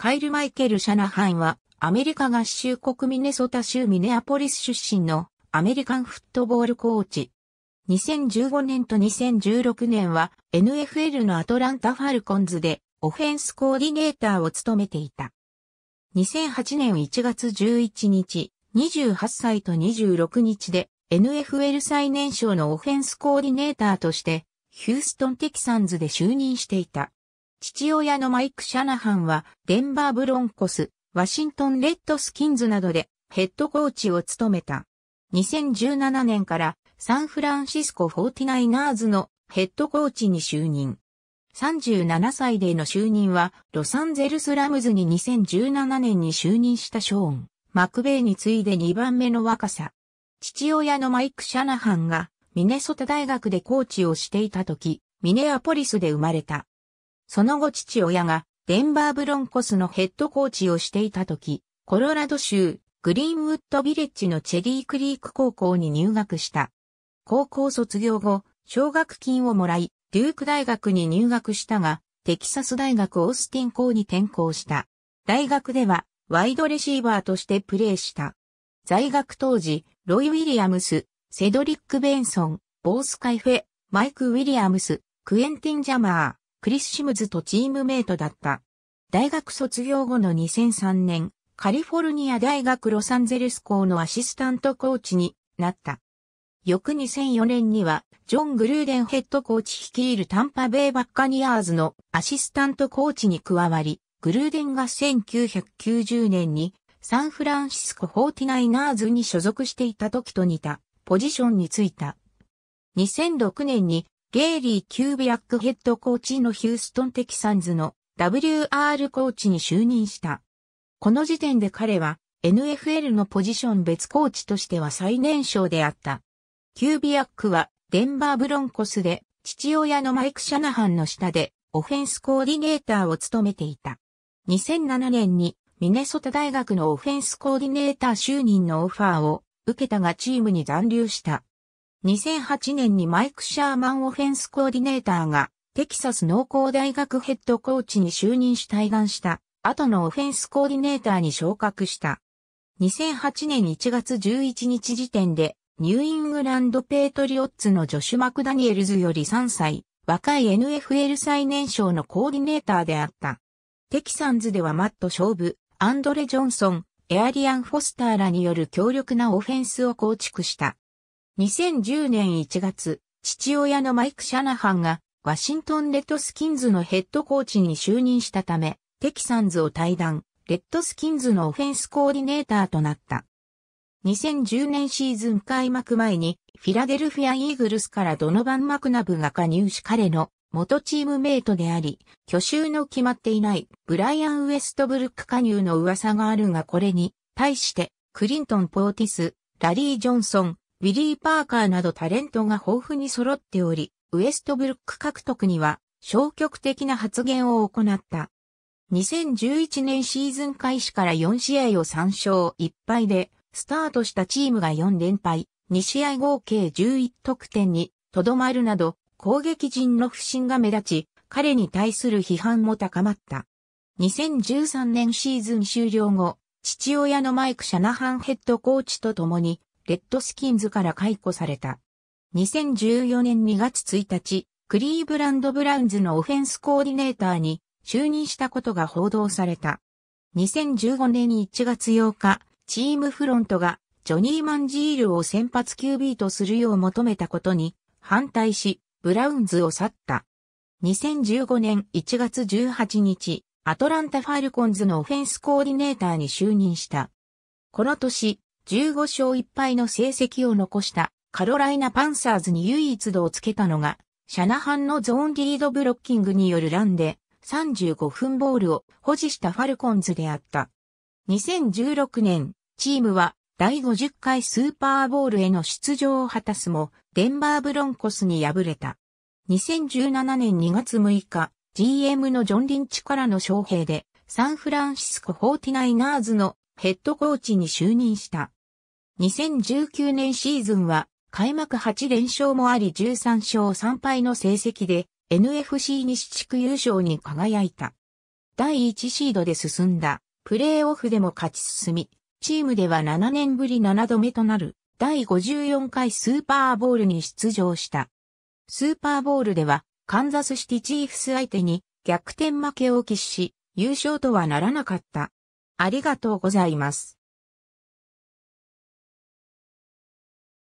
カイル・マイケル・シャナハンは、アメリカ合衆国ミネソタ州ミネアポリス出身のアメリカンフットボールコーチ。2015年と2016年は NFL のアトランタ・ファルコンズでオフェンスコーディネーターを務めていた。2008年1月11日、28歳と26日で NFL 最年少のオフェンスコーディネーターとしてヒューストン・テキサンズで就任していた。父親のマイク・シャナハンは、デンバー・ブロンコス、ワシントン・レッドスキンズなどでヘッドコーチを務めた。2017年からサンフランシスコフォーティナイナーズのヘッドコーチに就任。37歳での就任は、ロサンゼルス・ラムズに2017年に就任したショーン・マクベイに次いで2番目の若さ。父親のマイク・シャナハンが、ミネソタ大学でコーチをしていた時、ミネアポリスで生まれた。その後父親がデンバーブロンコスのヘッドコーチをしていた時、コロラド州グリーンウッドビレッジのチェリークリーク高校に入学した。高校卒業後、奨学金をもらい、デューク大学に入学したが、テキサス大学オースティン校に転校した。大学ではワイドレシーバーとしてプレーした。在学当時、ロイ・ウィリアムス、セドリック・ベンソン、ボース・カイフェ、マイク・ウィリアムス、クエンティン・ジャマー、クリス・シムズとチームメイトだった。大学卒業後の2003年、カリフォルニア大学ロサンゼルス校のアシスタントコーチになった。翌2004年には、ジョン・グルーデンヘッドコーチ率いるタンパベイ・バッカニアーズのアシスタントコーチに加わり、グルーデンが1990年にサンフランシスコ・フォーティナイナーズに所属していた時と似たポジションについた。2006年にゲイリー・キュービアックヘッドコーチのヒューストン・テキサンズの WR コーチに就任した。この時点で彼は NFL のポジション別コーチとしては最年少であった。キュービアックはデンバーブロンコスで父親のマイク・シャナハンの下でオフェンスコーディネーターを務めていた。2007年にミネソタ大学のオフェンスコーディネーター就任のオファーを受けたがチームに残留した。2008年にマイク・シャーマンオフェンスコーディネーターがテキサス農工大学ヘッドコーチに就任し対岸した後のオフェンスコーディネーターに昇格した。2008年1月11日時点でニューイングランドペートリオッツのジョシュ・マクダニエルズより3歳、若い NFL 最年少のコーディネーターであった。テキサンズではマット勝負、アンドレ・ジョンソン、エアリアン・フォスターらによる強力なオフェンスを構築した。2010年1月、父親のマイク・シャナハンが、ワシントン・レッドスキンズのヘッドコーチに就任したため、テキサンズを退団、レッドスキンズのオフェンスコーディネーターとなった。2010年シーズン開幕前に、フィラデルフィア・イーグルスからドノバン・マクナブが加入し彼の元チームメイトであり、去就の決まっていないブライアン・ウエストブルック加入の噂があるがこれに、対して、クリントン・ポーティス、ラリー・ジョンソン、ビリー・パーカーなどタレントが豊富に揃っており、ウエストブルック獲得には消極的な発言を行った。2011年シーズン開始から4試合を3勝1敗で、スタートしたチームが4連敗、2試合合計11得点にとどまるなど、攻撃陣の不振が目立ち、彼に対する批判も高まった。2013年シーズン終了後、父親のマイク・シャナハンヘッドコーチと共にレッドスキンズから解雇された。2014年2月1日、クリーブランド・ブラウンズのオフェンスコーディネーターに就任したことが報道された。2015年1月8日、チームフロントがジョニー・マンジールを先発 QB とするよう求めたことに反対し、ブラウンズを去った。2015年1月18日、アトランタ・ファルコンズのオフェンスコーディネーターに就任した。この年、15勝1敗の成績を残したカロライナパンサーズに唯一度をつけたのが、シャナハンのゾーンリードブロッキングによるランで35分ボールを保持したファルコンズであった。2016年、チームは第50回スーパーボールへの出場を果たすも、デンバーブロンコスに敗れた。2017年2月6日、GM のジョン・リンチからの招聘で、サンフランシスコ 49ers のヘッドコーチに就任した。2019年シーズンは開幕8連勝もあり13勝3敗の成績で NFC 西地区優勝に輝いた。第1シードで進んだプレーオフでも勝ち進み、チームでは7年ぶり7度目となる第54回スーパーボールに出場した。スーパーボールではカンザスシティチーフス相手に逆転負けを喫し、優勝とはならなかった。ありがとうございます。